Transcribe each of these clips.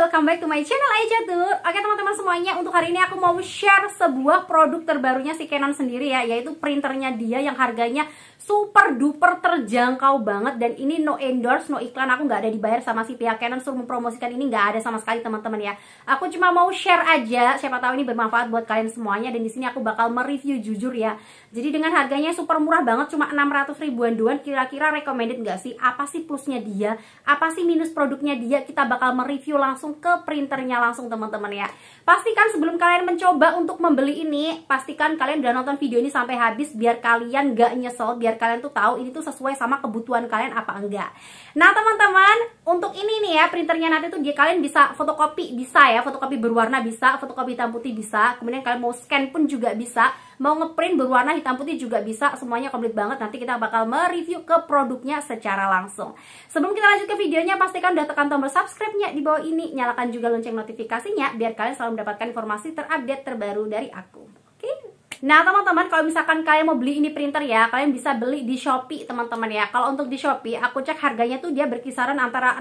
welcome back to my channel Aja Tur. Oke teman-teman semuanya, untuk hari ini aku mau share sebuah produk terbarunya si Canon sendiri ya, yaitu printernya dia yang harganya super duper terjangkau banget dan ini no endorse, no iklan, aku nggak ada dibayar sama si pihak Canon suruh mempromosikan ini nggak ada sama sekali teman-teman ya. Aku cuma mau share aja, siapa tahu ini bermanfaat buat kalian semuanya dan di sini aku bakal mereview jujur ya. Jadi dengan harganya super murah banget, cuma 600 ribuan doan, kira-kira recommended nggak sih? Apa sih plusnya dia? Apa sih minus produknya dia? Kita bakal mereview langsung langsung ke printernya langsung teman-teman ya Pastikan sebelum kalian mencoba untuk membeli ini Pastikan kalian udah nonton video ini sampai habis Biar kalian gak nyesel Biar kalian tuh tahu ini tuh sesuai sama kebutuhan kalian apa enggak Nah teman-teman Untuk ini nih ya printernya nanti tuh dia kalian bisa fotokopi Bisa ya fotokopi berwarna bisa Fotokopi hitam putih bisa Kemudian kalian mau scan pun juga bisa mau ngeprint berwarna hitam putih juga bisa semuanya komplit banget nanti kita bakal mereview ke produknya secara langsung sebelum kita lanjut ke videonya pastikan udah tekan tombol subscribe-nya di bawah ini nyalakan juga lonceng notifikasinya biar kalian selalu mendapatkan informasi terupdate terbaru dari aku oke okay? Nah teman-teman kalau misalkan kalian mau beli ini printer ya Kalian bisa beli di Shopee teman-teman ya Kalau untuk di Shopee aku cek harganya tuh dia berkisaran antara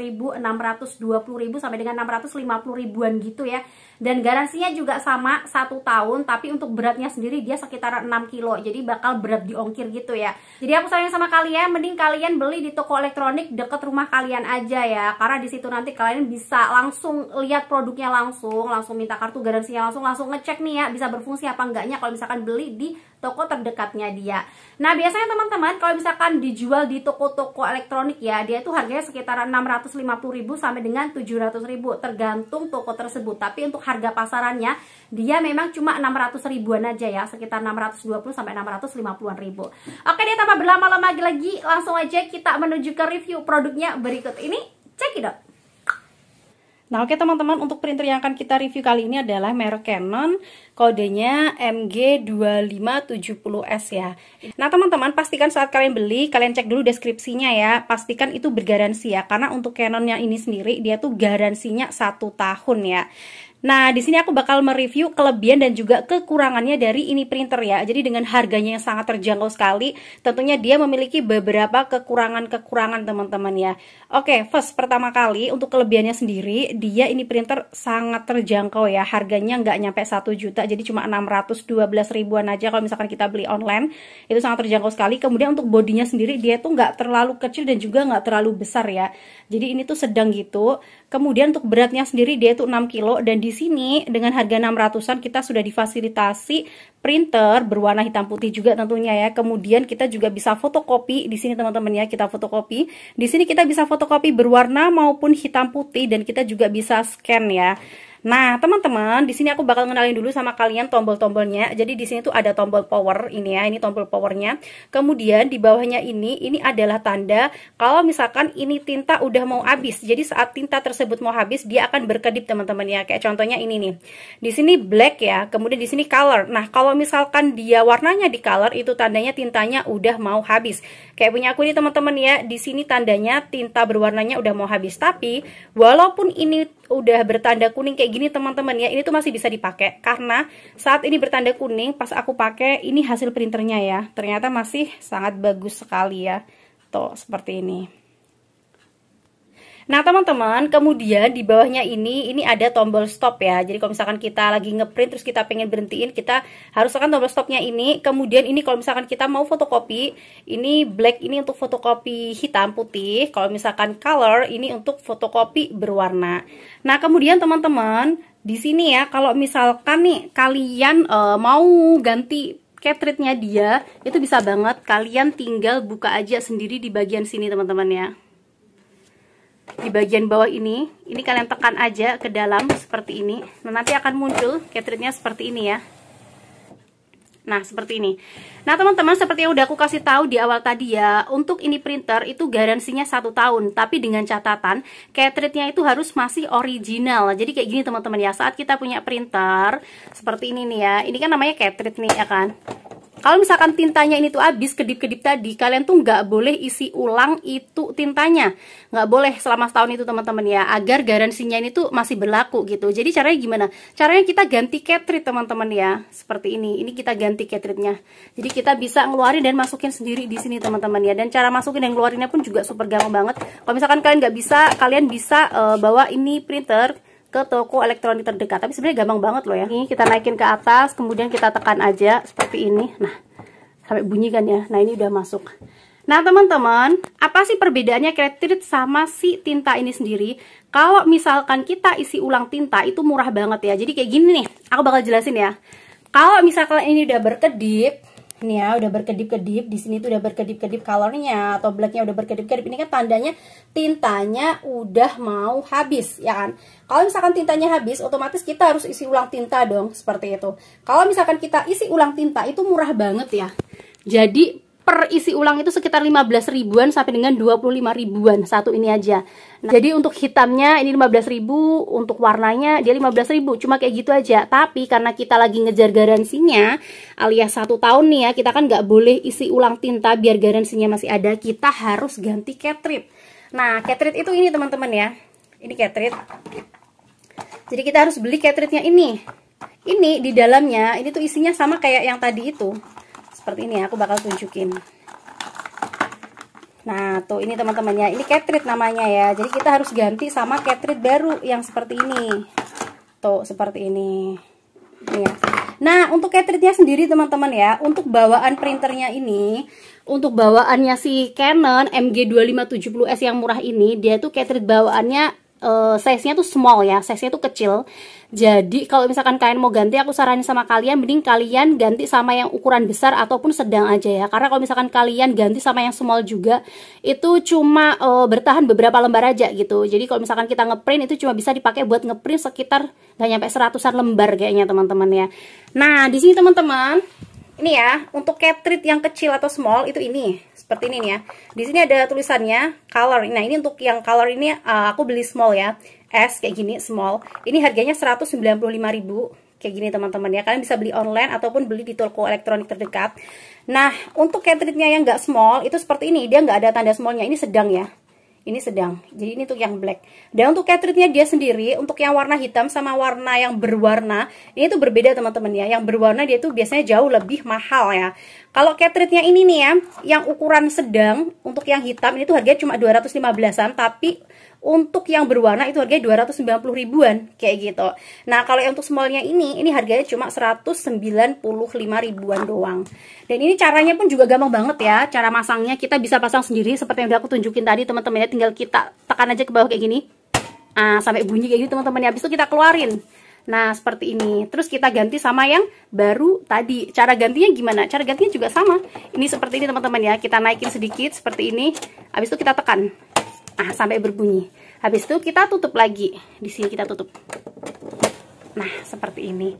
ribu 612.000 ribu sampai dengan 650 ribuan gitu ya Dan garansinya juga sama satu tahun Tapi untuk beratnya sendiri dia sekitar 6 kilo Jadi bakal berat diongkir gitu ya Jadi aku sayang sama kalian Mending kalian beli di toko elektronik deket rumah kalian aja ya Karena disitu nanti kalian bisa langsung lihat produknya langsung Langsung minta kartu garansinya langsung Langsung ngecek nih ya bisa berfungsi siapa enggaknya kalau misalkan beli di toko terdekatnya dia. Nah, biasanya teman-teman kalau misalkan dijual di toko-toko elektronik ya, dia itu harganya sekitar 650.000 sampai dengan 700.000 tergantung toko tersebut. Tapi untuk harga pasarannya dia memang cuma 600 ribuan aja ya, sekitar 620 sampai 650 ribu. Oke, dia tanpa berlama-lama lagi-lagi, langsung aja kita menuju ke review produknya berikut ini. Check it out. Nah oke teman-teman untuk printer yang akan kita review kali ini adalah merek Canon kodenya MG2570S ya Nah teman-teman pastikan saat kalian beli kalian cek dulu deskripsinya ya pastikan itu bergaransi ya karena untuk Canon yang ini sendiri dia tuh garansinya satu tahun ya Nah, di sini aku bakal mereview kelebihan dan juga kekurangannya dari ini printer ya. Jadi dengan harganya yang sangat terjangkau sekali, tentunya dia memiliki beberapa kekurangan-kekurangan teman-teman ya. Oke, first pertama kali untuk kelebihannya sendiri, dia ini printer sangat terjangkau ya. Harganya nggak nyampe 1 juta, jadi cuma 612 ribuan aja kalau misalkan kita beli online. Itu sangat terjangkau sekali. Kemudian untuk bodinya sendiri, dia tuh nggak terlalu kecil dan juga nggak terlalu besar ya. Jadi ini tuh sedang gitu. Kemudian untuk beratnya sendiri dia itu 6 kilo dan di sini dengan harga 600-an kita sudah difasilitasi printer berwarna hitam putih juga tentunya ya. Kemudian kita juga bisa fotokopi di sini teman-teman ya, kita fotokopi. Di sini kita bisa fotokopi berwarna maupun hitam putih dan kita juga bisa scan ya. Nah, teman-teman, di sini aku bakal ngenalin dulu sama kalian tombol-tombolnya. Jadi di sini tuh ada tombol power ini ya, ini tombol powernya. Kemudian di bawahnya ini, ini adalah tanda kalau misalkan ini tinta udah mau habis. Jadi saat tinta tersebut mau habis, dia akan berkedip teman-teman ya. Kayak contohnya ini nih. Di sini black ya, kemudian di sini color. Nah, kalau misalkan dia warnanya di color, itu tandanya tintanya udah mau habis. Kayak punya aku ini teman-teman ya, di sini tandanya tinta berwarnanya udah mau habis. Tapi walaupun ini udah bertanda kuning kayak gini teman-teman ya ini tuh masih bisa dipakai karena saat ini bertanda kuning pas aku pakai ini hasil printernya ya ternyata masih sangat bagus sekali ya tuh seperti ini Nah teman-teman kemudian di bawahnya ini ini ada tombol stop ya jadi kalau misalkan kita lagi ngeprint terus kita pengen berhentiin kita harus tekan tombol stopnya ini kemudian ini kalau misalkan kita mau fotokopi ini black ini untuk fotokopi hitam putih kalau misalkan color ini untuk fotokopi berwarna nah kemudian teman-teman di sini ya kalau misalkan nih kalian uh, mau ganti cartridge-nya dia itu bisa banget kalian tinggal buka aja sendiri di bagian sini teman-teman ya di bagian bawah ini ini kalian tekan aja ke dalam seperti ini nah nanti akan muncul cartridge seperti ini ya Nah, seperti ini. Nah, teman-teman, seperti yang udah aku kasih tahu di awal tadi ya, untuk ini printer itu garansinya satu tahun, tapi dengan catatan cartridge itu harus masih original. Jadi kayak gini teman-teman ya, saat kita punya printer seperti ini nih ya, ini kan namanya cartridge nih ya kan kalau misalkan tintanya ini tuh habis kedip-kedip tadi kalian tuh nggak boleh isi ulang itu tintanya nggak boleh selama setahun itu teman-teman ya agar garansinya ini tuh masih berlaku gitu jadi caranya gimana caranya kita ganti cartridge teman-teman ya seperti ini ini kita ganti cartridge jadi kita bisa ngeluarin dan masukin sendiri di sini teman-teman ya dan cara masukin dan ngeluarinnya pun juga super gampang banget kalau misalkan kalian nggak bisa kalian bisa uh, bawa ini printer ke toko elektronik terdekat. Tapi sebenarnya gampang banget loh ya. Ini kita naikin ke atas, kemudian kita tekan aja seperti ini. Nah, sampai bunyi kan ya. Nah, ini udah masuk. Nah, teman-teman, apa sih perbedaannya kredit sama si tinta ini sendiri? Kalau misalkan kita isi ulang tinta, itu murah banget ya. Jadi kayak gini nih, aku bakal jelasin ya. Kalau misalkan ini udah berkedip, ini ya udah berkedip-kedip di sini tuh udah berkedip-kedip colornya atau blacknya udah berkedip-kedip ini kan tandanya tintanya udah mau habis ya kan kalau misalkan tintanya habis otomatis kita harus isi ulang tinta dong seperti itu kalau misalkan kita isi ulang tinta itu murah banget ya jadi per isi ulang itu sekitar 15 ribuan sampai dengan 25 ribuan satu ini aja nah, jadi untuk hitamnya ini 15 ribu untuk warnanya dia 15 ribu cuma kayak gitu aja tapi karena kita lagi ngejar garansinya alias satu tahun nih ya kita kan nggak boleh isi ulang tinta biar garansinya masih ada kita harus ganti catrit nah catrit itu ini teman-teman ya ini catrit jadi kita harus beli catritnya ini ini di dalamnya ini tuh isinya sama kayak yang tadi itu seperti ini ya aku bakal tunjukin nah tuh ini teman temannya ini cartridge namanya ya jadi kita harus ganti sama cartridge baru yang seperti ini tuh seperti ini ya Nah, untuk cartridge-nya sendiri teman-teman ya, untuk bawaan printernya ini, untuk bawaannya si Canon MG2570S yang murah ini, dia tuh cartridge bawaannya uh, size-nya tuh small ya, size-nya tuh kecil. Jadi kalau misalkan kalian mau ganti, aku saranin sama kalian mending kalian ganti sama yang ukuran besar ataupun sedang aja ya. Karena kalau misalkan kalian ganti sama yang small juga, itu cuma uh, bertahan beberapa lembar aja gitu. Jadi kalau misalkan kita ngeprint itu cuma bisa dipakai buat ngeprint sekitar nggak nyampe seratusan lembar kayaknya teman-teman ya. Nah di sini teman-teman ini ya untuk catrid yang kecil atau small itu ini seperti ini nih ya di sini ada tulisannya color nah ini untuk yang color ini uh, aku beli small ya S kayak gini small ini harganya 195.000 kayak gini teman-teman ya kalian bisa beli online ataupun beli di toko elektronik terdekat nah untuk catridnya yang nggak small itu seperti ini dia nggak ada tanda smallnya ini sedang ya ini sedang jadi ini tuh yang black dan untuk catritnya dia sendiri untuk yang warna hitam sama warna yang berwarna ini tuh berbeda teman-teman ya yang berwarna dia tuh biasanya jauh lebih mahal ya kalau catritnya ini nih ya yang ukuran sedang untuk yang hitam ini tuh harganya cuma 215an tapi untuk yang berwarna itu harganya 290 ribuan kayak gitu nah kalau yang untuk smallnya ini ini harganya cuma 195 ribuan doang dan ini caranya pun juga gampang banget ya cara masangnya kita bisa pasang sendiri seperti yang udah aku tunjukin tadi teman-teman ya tinggal kita tekan aja ke bawah kayak gini ah, sampai bunyi kayak gitu teman-teman ya habis itu kita keluarin Nah, seperti ini. Terus kita ganti sama yang baru tadi. Cara gantinya gimana? Cara gantinya juga sama. Ini seperti ini, teman-teman ya. Kita naikin sedikit seperti ini. Habis itu kita tekan. Nah, sampai berbunyi. Habis itu kita tutup lagi. Di sini kita tutup. Nah, seperti ini.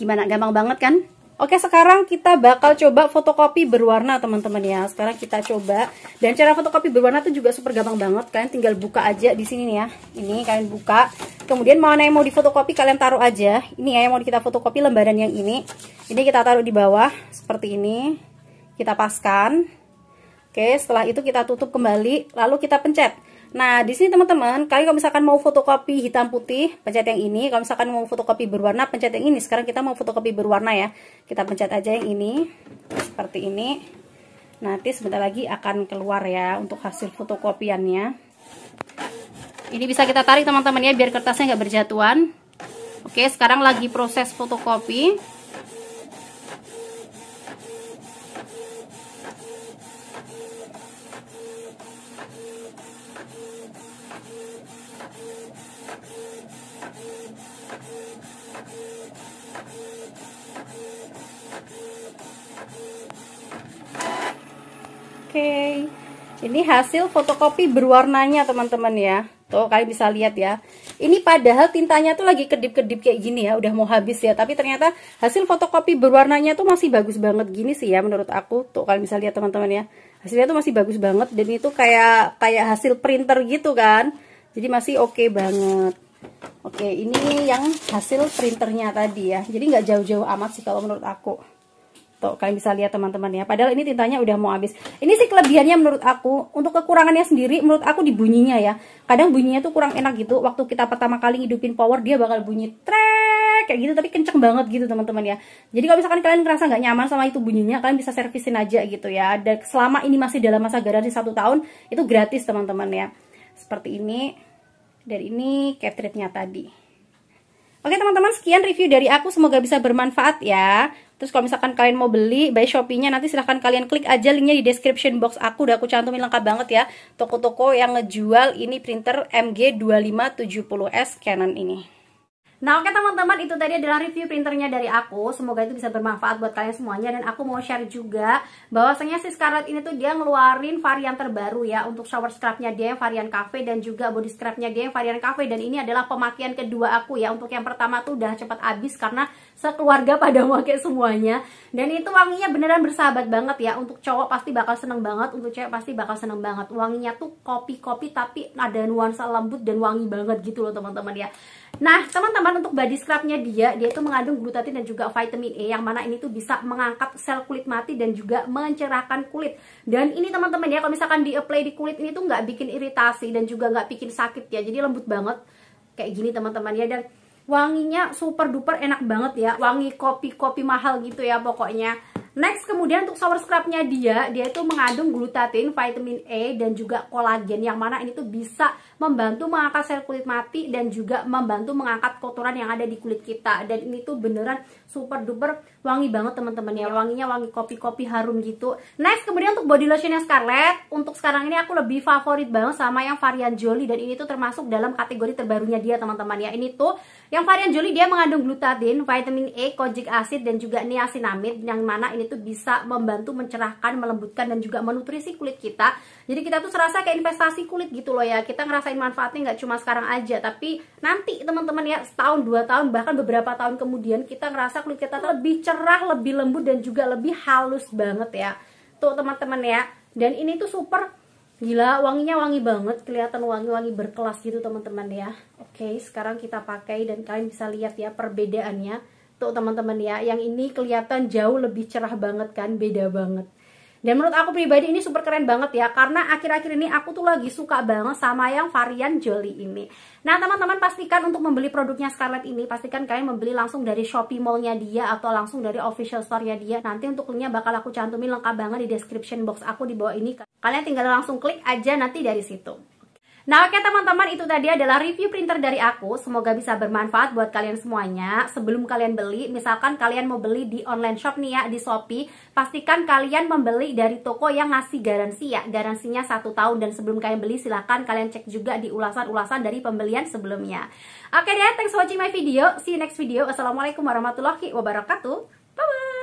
Gimana? Gampang banget kan? Oke, sekarang kita bakal coba fotokopi berwarna, teman-teman ya. Sekarang kita coba. Dan cara fotokopi berwarna itu juga super gampang banget. Kalian tinggal buka aja di sini nih ya. Ini kalian buka. Kemudian mana yang mau difotokopi kalian taruh aja. Ini ya yang mau kita fotokopi lembaran yang ini. Ini kita taruh di bawah seperti ini. Kita paskan. Oke, setelah itu kita tutup kembali, lalu kita pencet. Nah, di sini teman-teman, kalian kalau misalkan mau fotokopi hitam putih, pencet yang ini. Kalau misalkan mau fotokopi berwarna, pencet yang ini. Sekarang kita mau fotokopi berwarna ya. Kita pencet aja yang ini, seperti ini. Nanti sebentar lagi akan keluar ya untuk hasil fotokopiannya. Ini bisa kita tarik teman-teman ya, biar kertasnya nggak berjatuhan. Oke, sekarang lagi proses fotokopi. Oke, okay. ini hasil fotokopi berwarnanya teman-teman ya. Tuh gitu. kalian bisa lihat ya. Ini padahal tintanya tuh lagi kedip-kedip kayak gini ya, udah mau habis ya. Tapi ternyata hasil fotokopi berwarnanya tuh masih bagus banget gini sih ya menurut aku. Tuh kalian bisa lihat teman-teman ya. Hasilnya tuh masih bagus banget dan itu kayak kayak hasil printer gitu kan. Jadi masih oke okay banget. Oke, ini yang hasil printernya tadi ya. Jadi nggak jauh-jauh amat sih kalau menurut aku. Tuh, kalian bisa lihat teman-teman ya. Padahal ini tintanya udah mau habis. Ini sih kelebihannya menurut aku. Untuk kekurangannya sendiri menurut aku di bunyinya ya. Kadang bunyinya tuh kurang enak gitu. Waktu kita pertama kali hidupin power dia bakal bunyi trek kayak gitu tapi kenceng banget gitu teman-teman ya. Jadi kalau misalkan kalian ngerasa nggak nyaman sama itu bunyinya, kalian bisa servisin aja gitu ya. Dan selama ini masih dalam masa garansi satu tahun itu gratis teman-teman ya. Seperti ini. dari ini catrate tadi. Oke teman-teman sekian review dari aku semoga bisa bermanfaat ya Terus kalau misalkan kalian mau beli by Shopee-nya nanti silahkan kalian klik aja linknya di description box aku Udah aku cantumin lengkap banget ya Toko-toko yang ngejual ini printer MG2570S Canon ini Nah oke teman-teman itu tadi adalah review printernya dari aku Semoga itu bisa bermanfaat buat kalian semuanya Dan aku mau share juga bahwasanya si Scarlett ini tuh dia ngeluarin varian terbaru ya Untuk shower scrubnya dia yang varian cafe Dan juga body scrubnya dia yang varian cafe Dan ini adalah pemakaian kedua aku ya Untuk yang pertama tuh udah cepat habis Karena sekeluarga pada pakai semuanya Dan itu wanginya beneran bersahabat banget ya Untuk cowok pasti bakal seneng banget Untuk cewek pasti bakal seneng banget Wanginya tuh kopi-kopi tapi ada nuansa lembut dan wangi banget gitu loh teman-teman ya Nah, teman-teman untuk body scrubnya dia, dia itu mengandung glutatin dan juga vitamin E yang mana ini tuh bisa mengangkat sel kulit mati dan juga mencerahkan kulit. Dan ini teman-teman ya, kalau misalkan di-apply di kulit ini tuh nggak bikin iritasi dan juga nggak bikin sakit ya. Jadi lembut banget kayak gini teman-teman ya dan wanginya super duper enak banget ya. Wangi kopi-kopi mahal gitu ya pokoknya. Next, kemudian untuk shower scrubnya dia, dia itu mengandung glutatin, vitamin E, dan juga kolagen yang mana ini tuh bisa membantu mengangkat sel kulit mati dan juga membantu mengangkat kotoran yang ada di kulit kita dan ini tuh beneran super duper wangi banget teman-teman ya iya. wanginya wangi kopi-kopi harum gitu next kemudian untuk body lotionnya Scarlett untuk sekarang ini aku lebih favorit banget sama yang varian jolly dan ini tuh termasuk dalam kategori terbarunya dia teman-teman ya ini tuh yang varian jolly dia mengandung glutathin, vitamin E, kojic acid dan juga niacinamide yang mana ini tuh bisa membantu mencerahkan, melembutkan dan juga menutrisi kulit kita jadi kita tuh serasa kayak investasi kulit gitu loh ya kita ngerasa ngerasain manfaatnya nggak cuma sekarang aja tapi nanti teman-teman ya setahun dua tahun bahkan beberapa tahun kemudian kita ngerasa kulit kita lebih cerah lebih lembut dan juga lebih halus banget ya tuh teman-teman ya dan ini tuh super gila wanginya wangi banget kelihatan wangi-wangi berkelas gitu teman-teman ya oke sekarang kita pakai dan kalian bisa lihat ya perbedaannya tuh teman-teman ya yang ini kelihatan jauh lebih cerah banget kan beda banget dan menurut aku pribadi ini super keren banget ya Karena akhir-akhir ini aku tuh lagi suka banget sama yang varian Jolly ini Nah teman-teman pastikan untuk membeli produknya Scarlett ini Pastikan kalian membeli langsung dari Shopee mallnya dia Atau langsung dari official store-nya dia Nanti untuk linknya bakal aku cantumin lengkap banget di description box aku di bawah ini Kalian tinggal langsung klik aja nanti dari situ Nah oke teman-teman itu tadi adalah review printer dari aku Semoga bisa bermanfaat buat kalian semuanya Sebelum kalian beli, misalkan kalian mau beli di online shop nih ya, di Shopee Pastikan kalian membeli dari toko yang ngasih garansi ya Garansinya satu tahun dan sebelum kalian beli silahkan kalian cek juga di ulasan-ulasan dari pembelian sebelumnya Oke deh, thanks watching my video See you next video Assalamualaikum warahmatullahi wabarakatuh Bye-bye